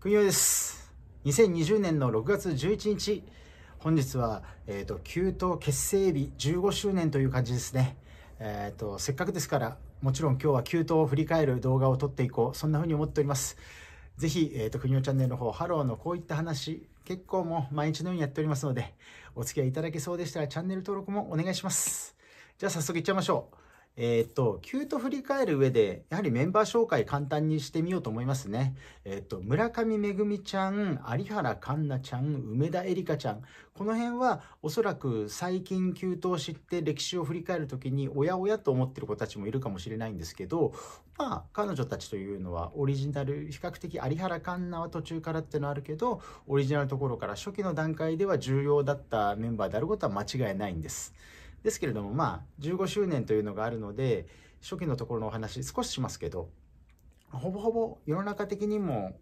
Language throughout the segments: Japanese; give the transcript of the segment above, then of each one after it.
国尾です2020年の6月11日本日は、えーと、と旧党結成日15周年という感じですね、えーと、せっかくですからもちろん今日は旧党を振り返る動画を撮っていこうそんな風に思っておりますぜひ、えーと、国尾チャンネルの方ハローのこういった話結構も毎日のようにやっておりますのでお付き合いいただけそうでしたらチャンネル登録もお願いしますじゃあ早速いっちゃいましょうえっ、と、急と振り返る上で、やはりメンバー紹介簡単にしてみようと思いますね。えっ、と、村上めぐみちゃん、有原環奈ちゃん、梅田絵里香ちゃん。この辺は、おそらく最近急とを知って歴史を振り返るときに、おやおやと思ってる子たちもいるかもしれないんですけど、まあ、彼女たちというのは、オリジナル、比較的有原環奈は途中からってのあるけど、オリジナルところから初期の段階では重要だったメンバーであることは間違いないんです。ですけれどもまあ15周年というのがあるので初期のところのお話少ししますけどほぼほぼ世の中的にも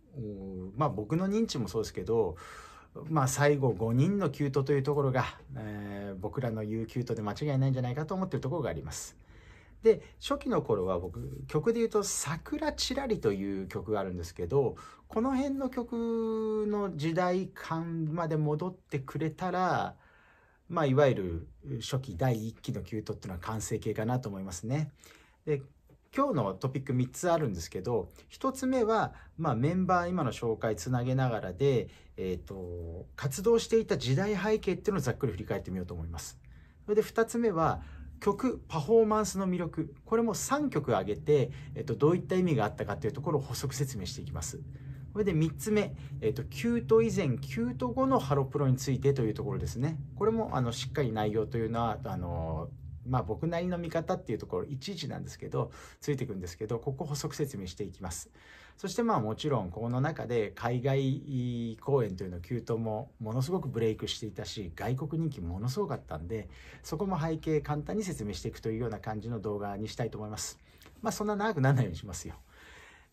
まあ僕の認知もそうですけどまあ、最後5人のキュートというところが、えー、僕らの言うキュートで間違いないんじゃないかと思ってるところがあります。で初期の頃は僕曲で言うと「桜ちらり」という曲があるんですけどこの辺の曲の時代感まで戻ってくれたらまあ、いわゆる初期第1期のキュートっていうのは完成形かなと思いますね。で今日のトピック3つあるんですけど1つ目は、まあ、メンバー今の紹介つなげながらで、えーと、活動していた時代背景っていうのをざっくり振り返ってみようと思います。そで2つ目は曲パフォーマンスの魅力これも3曲挙げて、えっと、どういった意味があったかというところを補足説明していきます。これで3つ目、えーと、と給湯以前給湯後のハロプロについてというところですねこれもあのしっかり内容というのはあのまあ、僕なりの見方っていうところいちいちなんですけどついていくんですけどここ補足説明していきますそしてまあもちろんこの中で海外公演というの急騰もものすごくブレイクしていたし外国人気ものすごかったんでそこも背景簡単に説明していくというような感じの動画にしたいと思いますまあそんな長くならないようにしますよ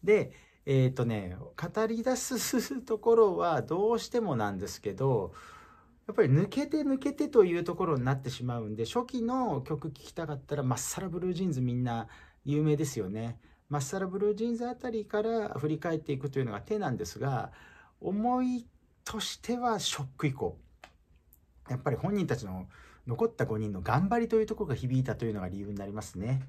でえっ、ー、とね、語り出すところはどうしてもなんですけど、やっぱり抜けて抜けてというところになってしまうんで、初期の曲聴きたかったら、まっさらブルージーンズみんな有名ですよね。まっさらブルージーンズあたりから振り返っていくというのが手なんですが、思いとしてはショック以降。やっぱり本人たちの残った5人の頑張りというところが響いたというのが理由になりますね。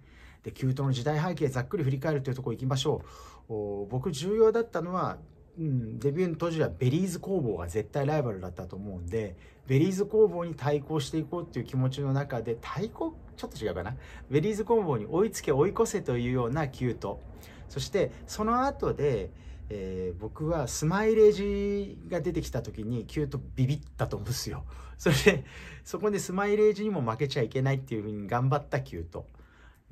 で急騰の時代背景ざっくり振り返るというところ行きましょう僕重要だったのはうん、デビューの当時はベリーズ工房が絶対ライバルだったと思うんでベリーズ工房に対抗していこうっていう気持ちの中で対抗ちょっと違うかなベリーズ工房に追いつけ追い越せというようなキュートそしてその後で、えー、僕はスマイレージが出てきた時にキュートビビったと思うんですよそれでそこでスマイレージにも負けちゃいけないっていうふうに頑張ったキュート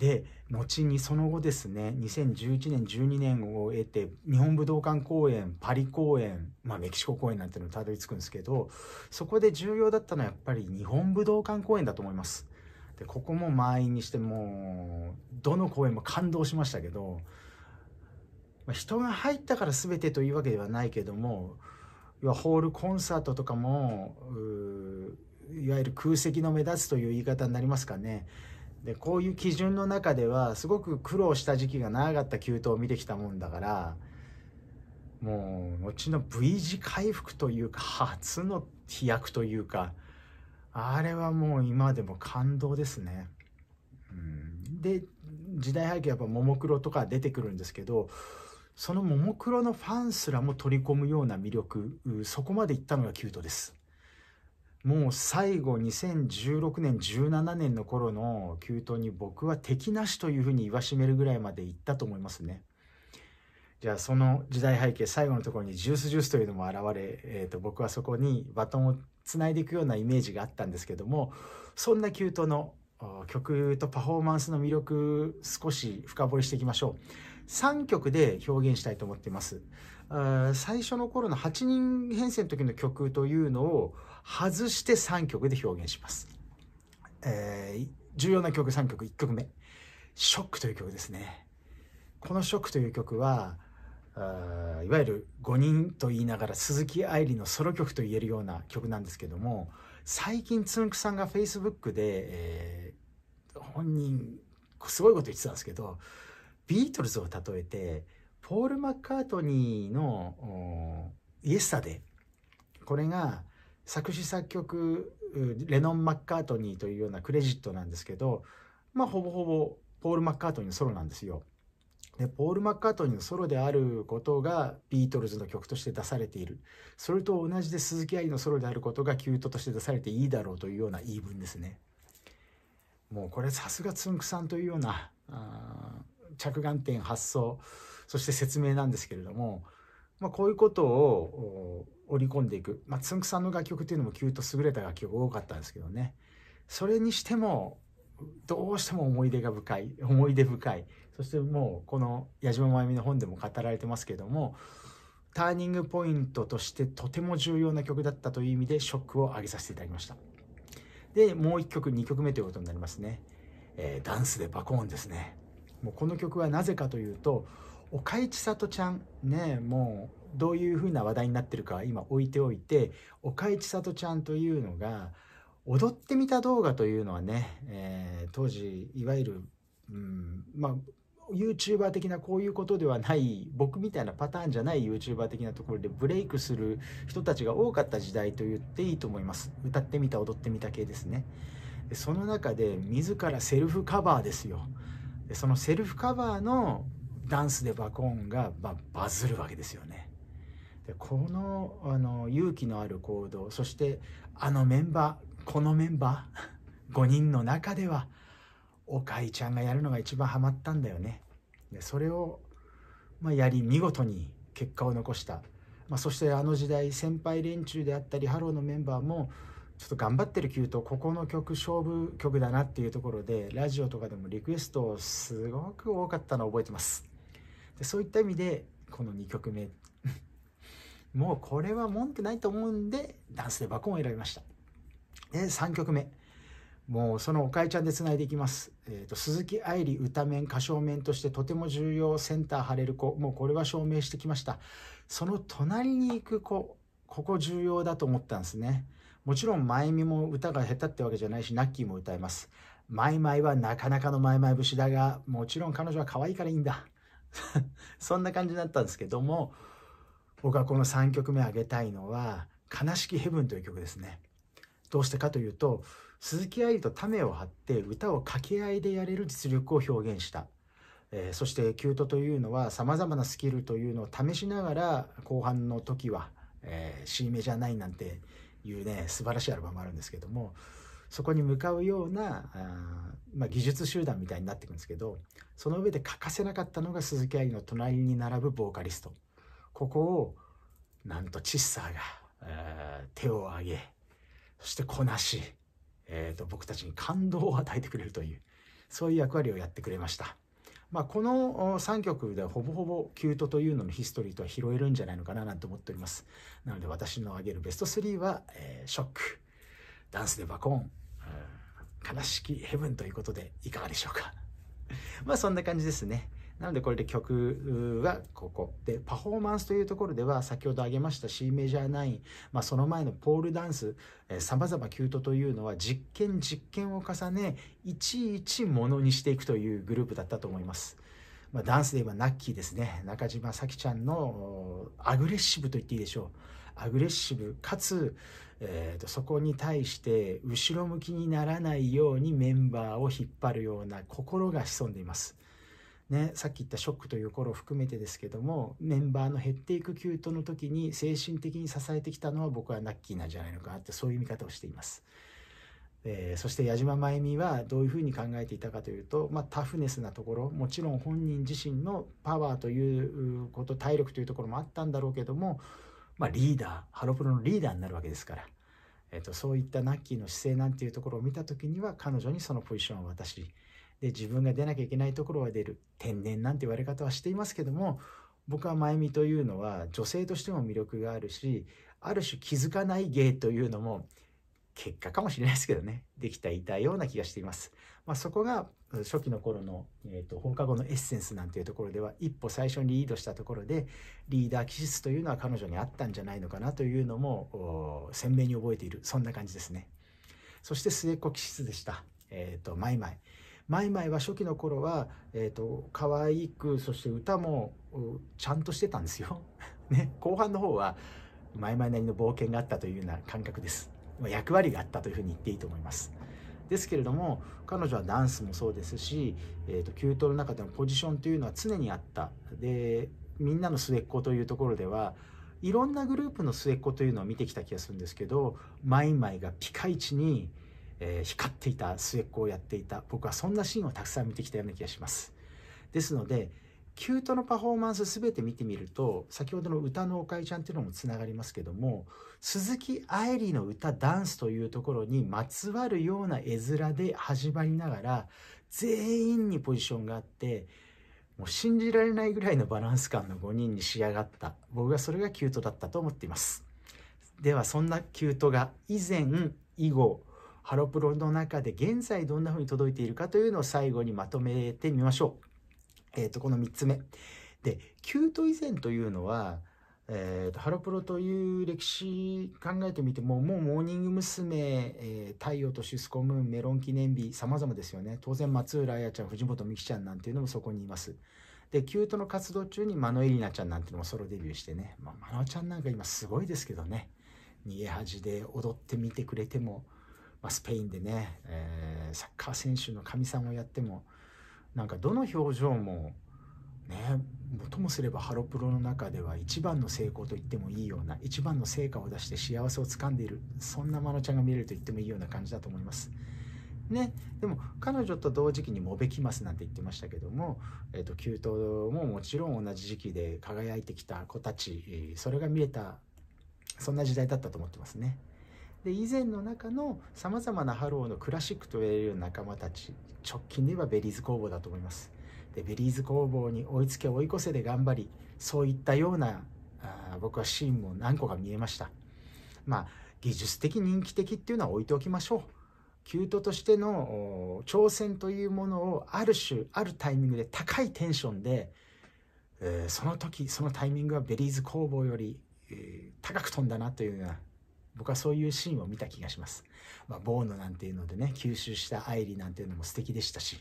で後にその後ですね2011年12年を経て日本武道館公演パリ公演、まあ、メキシコ公演なんていうのにたどり着くんですけどそこで重要だったのはやっぱり日本武道館公演だと思います。でここも満員にしてもどの公演も感動しましたけど、まあ、人が入ったから全てというわけではないけどもいわホールコンサートとかもいわゆる空席の目立つという言い方になりますかねでこういう基準の中ではすごく苦労した時期が長かった急騰を見てきたもんだからもう後の V 字回復というか初の飛躍というかあれはもう今でも感動ですね。うん、で時代背景やっぱももクロとか出てくるんですけどそのももクロのファンすらも取り込むような魅力そこまでいったのがキュートです。もう最後2016年17年の頃の急騰に僕は敵なしというふうに言わしめるぐらいまでいったと思いますね。じゃあその時代背景最後のところにジュースジュースというのも現れ、えー、と僕はそこにバトンをつないでいくようなイメージがあったんですけどもそんな急騰の曲とパフォーマンスの魅力少し深掘りしていきましょう3曲で表現したいと思っています最初の頃の8人編成の時の曲というのを外して3曲で表現します。えー、重要な曲3曲、1曲目。ショックという曲ですね。このショックという曲は、いわゆる5人と言いながら鈴木愛理のソロ曲と言えるような曲なんですけども最近つんくさんが Facebook で、えー、本人すごいこと言ってたんですけどビートルズを例えてポール・マッカートニーの「イエスタデこれが作詞作曲レノン・マッカートニーというようなクレジットなんですけど、まあ、ほぼほぼポール・マッカートニーのソロなんですよ。でポール・マッカートニーのソロであることがビートルズの曲として出されているそれと同じで鈴木愛のソロであることがキュートとして出されていいだろうというような言い分ですね。もうこれさすがつんくさんというような着眼点発想そして説明なんですけれども、まあ、こういうことを織り込んでいく、まあ、つんくさんの楽曲っていうのもキュート優れた楽曲多かったんですけどねそれにしてもどうしても思い出が深い思い出深いそしてもうこの矢島真由美の本でも語られてますけどもターニングポイントとしてとても重要な曲だったという意味でショックを上げさせていただきましたでもう1曲2曲目ということになりますね、えー、ダンスでバコーンですねもうこの曲はなぜかというと岡市里ちゃんねもうどういうふうな話題になってるか今置いておいて岡井千里ちゃんというのが踊ってみた動画というのはね、えー、当時いわゆる、うん、まあ YouTuber 的なこういうことではない僕みたいなパターンじゃない YouTuber 的なところでブレイクする人たちが多かった時代と言っていいと思います歌ってみた踊ってみた系ですねでその中で自らセルフカバーですよでそのセルフカバーのダンスでバコーンが、まあ、バズるわけですよねでこのあの勇気のある行動そしてあのメンバーこのメンバー5 人の中ではおかいちゃんがやるのが一番ハマったんだよねでそれを、まあ、やり見事に結果を残した、まあ、そしてあの時代先輩連中であったりハローのメンバーもちょっと頑張ってる級とここの曲勝負曲だなっていうところでラジオとかでもリクエストすごく多かったのを覚えてますでそういった意味でこの2曲目もうこれは文句ないと思うんで、ダンスで爆音を選びました。で、3曲目。もうそのおかえちゃんでつないでいきます。えーと、鈴木愛理歌面歌唱面としてとても重要センター張れる子もうこれは証明してきましたその隣に行く子ここ重要だと思ったんですねもちろんまゆみも歌が下手ってわけじゃないしナッキーも歌いますマイマイはなかなかのマイマイ節だがもちろん彼女は可愛いからいいんだ そんな感じだったんですけども僕はこの3曲目挙げたいのは「悲しきヘブン」という曲ですね。どうしてかというと鈴木愛理と種を張って歌を掛け合いでやれる実力を表現した。えー、そしてキュートというのはさまざまなスキルというのを試しながら後半の時は、えー、C メじゃないなんていうね素晴らしいアルバムあるんですけどもそこに向かうようなあ、まあ、技術集団みたいになっていくんですけどその上で欠かせなかったのが鈴木愛理の隣に並ぶボーカリスト。ここをなんとチッサーが、えー、手を挙げそしてこなし、えーと、僕たちに感動を与えてくれるというそういう役割をやってくれました。まあ、この3曲ではほぼほぼキュートというののヒストリーとは拾えるんじゃないのかななんて思っております。なので私の挙げるベスト3は、えー、ショック、ダンスでバコーン、悲しきヘブンということでいかがでしょうか。まあそんな感じですね。なのでこれで曲はここ。で、パフォーマンスというところでは、先ほど挙げました C メジャー9、まあ、その前のポールダンス、えー、様々キュートというのは実験実験を重ね、いちいちものにしていくというグループだったと思います。まあ、ダンスで言えばナッキーですね。中島咲ちゃんのアグレッシブと言っていいでしょう。アグレッシブかつ、えーとそこに対して後ろ向きにならないようにメンバーを引っ張るような心が潜んでいます。ね、さっき言ったショックという頃を含めてですけどもメンバーの減っていくキュートの時に精神的に支えてきたのは僕はナッキーなんじゃないのかなってそういう見方をしています。えー、そして矢島真由美はどういうふうに考えていたかというと、まあ、タフネスなところもちろん本人自身のパワーということ体力というところもあったんだろうけども、まあ、リーダーハロプロのリーダーになるわけですから、えーと、そういったナッキーの姿勢なんていうところを見た時には彼女にそのポジション渡私で、自分が出なきゃいけないところは出る。天然なんて言われ方はしていますけども、僕は真由美というのは女性としても魅力があるし、ある種気づかない芸というのも、結果かもしれないですけどね、できていたような気がしています。まあ、そこが初期の頃の、えーと、放課後のエッセンスなんていうところでは一歩最初にリードしたところでリーダー気質というのは彼女にあったんじゃないのかなというのも鮮明に覚えているそんな感じですねそして末っ子気質でしたえっ、ー、とマイマイマイマイは初期の頃は、えっ、ー、と、可愛く、そして歌も、ちゃんとしてたんですよ。ね、後半の方は、マイマイなりの冒険があったというような感覚です。役割があったというふうに言っていいと思います。ですけれども彼女はダンスもそうですし、えーと、ュ給湯の中でのポジションというのは常にあったでみんなの末っ子というところではいろんなグループの末っ子というのを見てきた気がするんですけどマイマイがピカイチにえー、光っていた末っ子をやっていた僕はそんなシーンをたくさん見てきたような気がしますですのでキュートのパフォーマンス全て見てみると先ほどの歌のおかえちゃんっていうのもつながりますけども鈴木愛理の歌ダンスというところにまつわるような絵面で始まりながら全員にポジションがあってもう信じられないぐらいのバランス感の5人に仕上がった僕はそれがキュートだったと思っていますではそんなキュートが以前以後ハロプロの中で現在どんな風に届いているかというのを最後にまとめてみましょう。えっ、ー、と、この3つ目。で、キュート以前というのは、えーと、ハロプロという歴史考えてみても、もうモーニング娘。えー、太陽とシスコムーン、メロン記念日、様々ですよね。当然、松浦彩ちゃん、藤本美貴ちゃんなんていうのもそこにいます。で、キュートの活動中にマノエリナちゃんなんていうのもソロデビューしてね。まあ、マノちゃんなんか今すごいですけどね。逃げ恥で踊ってみてくれても、まあ、スペインでね、えー、サッカー選手の神さんをやってもなんかどの表情もねともすればハロプロの中では一番の成功と言ってもいいような一番の成果を出して幸せをつかんでいるそんなまのちゃんが見れると言ってもいいような感じだと思います。ね、でも彼女と同時期にもべきますなんて言ってましたけども、えーと、給湯ももちろん同じ時期で輝いてきた子たちそれが見えたそんな時代だったと思ってますね。で以前の中のさまざまなハローのクラシックと言われる仲間たち直近ではベリーズ工房だと思いますでベリーズ工房に追いつけ追い越せで頑張りそういったようなあ僕はシーンも何個か見えましたまあ技術的人気的っていうのは置いておきましょうキュートとしての挑戦というものをある種あるタイミングで高いテンションで、えー、その時そのタイミングはベリーズ工房より、えー、高く飛んだなというような僕はそういうシーンを見た気がします。まあ、ボーノなんていうのでね、吸収した愛理なんていうのも素敵でしたし、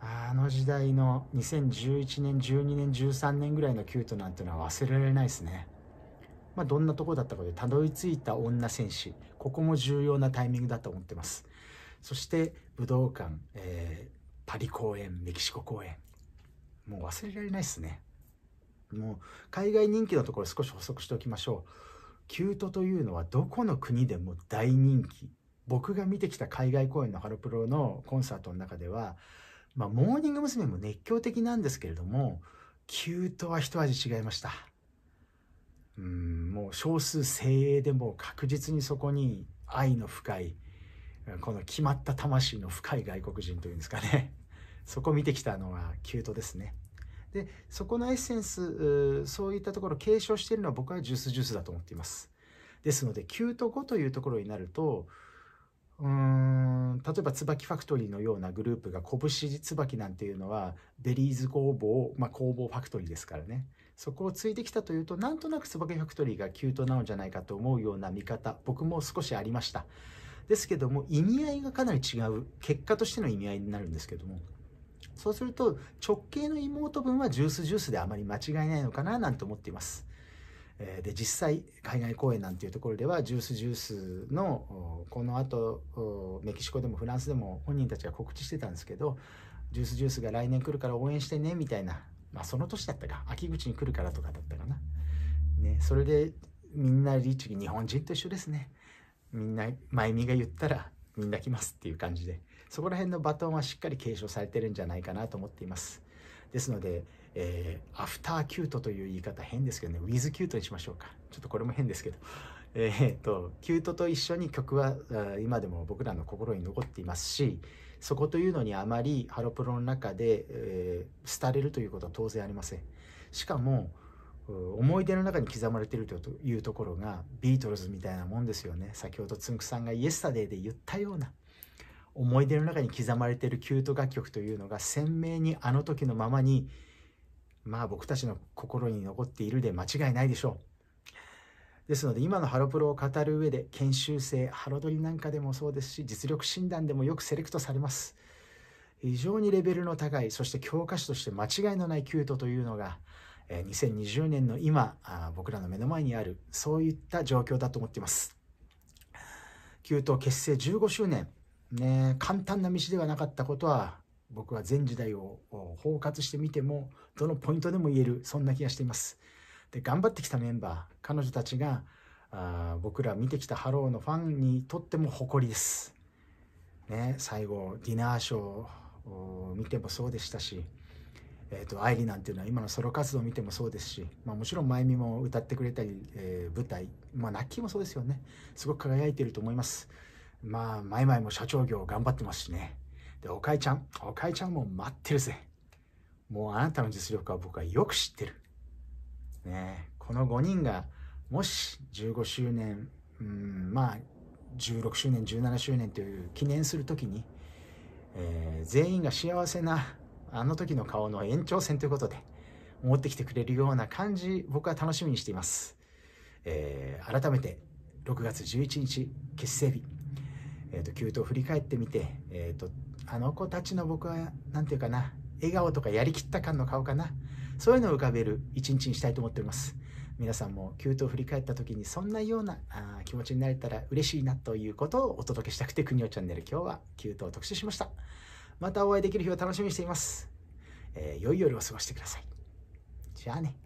あの時代の2011年、12年、13年ぐらいのキュートなんていうのは忘れられないですね。まあ、どんなとこだったかで、たどり着いた女戦士、ここも重要なタイミングだと思ってます。そして、武道館、えー、パリ公演、メキシコ公演。もう忘れられないですね。もう、海外人気のところ少し補足しておきましょう。キュートというのはどこの国でも大人気僕が見てきた海外公演のハロプロのコンサートの中では、まあ、モーニング娘。も熱狂的なんですけれどもキュートは一味違いましたうんもう少数精鋭でも確実にそこに愛の深いこの決まった魂の深い外国人というんですかねそこ見てきたのはキュートですね。でそこのエッセンスそういったところを継承しているのは僕はジュースジュースだと思っていますですので9と5というところになるとうん例えば椿ファクトリーのようなグループが拳椿なんていうのはベリーズ工房、まあ、工房ファクトリーですからねそこをついてきたというとなんとなく椿ファクトリーがキュートなのじゃないかと思うような見方僕も少しありましたですけども意味合いがかなり違う結果としての意味合いになるんですけどもそうすると直径の妹分はジュースジュースであまり間違いないのかななんて思っています。で実際海外公演なんていうところではジュースジュースのこのあとメキシコでもフランスでも本人たちが告知してたんですけどジュースジュースが来年来るから応援してねみたいな、まあ、その年だったか秋口に来るからとかだったかな、ね、それでみんな律に日本人と一緒ですねみんな真由美が言ったらみんな来ますっていう感じで。そこら辺のバトンはしっかり継承されてるんじゃないかなと思っていますですので、えー、アフターキュートという言い方変ですけどねウィズキュートにしましょうかちょっとこれも変ですけどえー、っとキュートと一緒に曲は今でも僕らの心に残っていますしそこというのにあまりハロプロの中で、えー、廃れるということは当然ありませんしかも思い出の中に刻まれているというところがビートルズみたいなもんですよね先ほどつんくさんがイエスタデーで言ったような思い出の中に刻まれているキュート楽曲というのが鮮明にあの時のままにまあ僕たちの心に残っているで間違いないでしょう。ですので今のハロプロを語る上で研修生ハロドリなんかでもそうですし実力診断でもよくセレクトされます。非常にレベルの高いそして教科書として間違いのないキュートというのが2020年の今僕らの目の前にあるそういった状況だと思っています。キュート結成15周年ね、簡単な道ではなかったことは僕は全時代を包括してみてもどのポイントでも言えるそんな気がしていますで頑張ってきたメンバー彼女たちがあ僕ら見てきたハローのファンにとっても誇りです、ね、最後ディナーショーを見てもそうでしたしえーと、愛理なんていうのは今のソロ活動を見てもそうですし、まあ、もちろん真由美も歌ってくれたり、えー、舞台、まあ、ナッキーもそうですよねすごく輝いていると思います。まあ、前々も社長業頑張ってますしね。で、おかえちゃん、おかえちゃんも待ってるぜ。もうあなたの実力は僕はよく知ってる。ねこの5人が、もし15周年、うん、まあ、16周年、17周年という記念するときに、えー、全員が幸せな、あの時の顔の延長線ということで、持ってきてくれるような感じ、僕は楽しみにしています。えー、改めて、6月11日、結成日。えーと、給湯を振り返ってみて、えーと、あの子たちの僕は何て言うかな笑顔とかやりきった感の顔かなそういうのを浮かべる一日にしたいと思っております皆さんも給湯を振り返った時にそんなようなあ気持ちになれたら嬉しいなということをお届けしたくて国尾チャンネル今日は給湯を特集しましたまたお会いできる日を楽しみにしています、えー、良い夜を過ごしてくださいじゃあね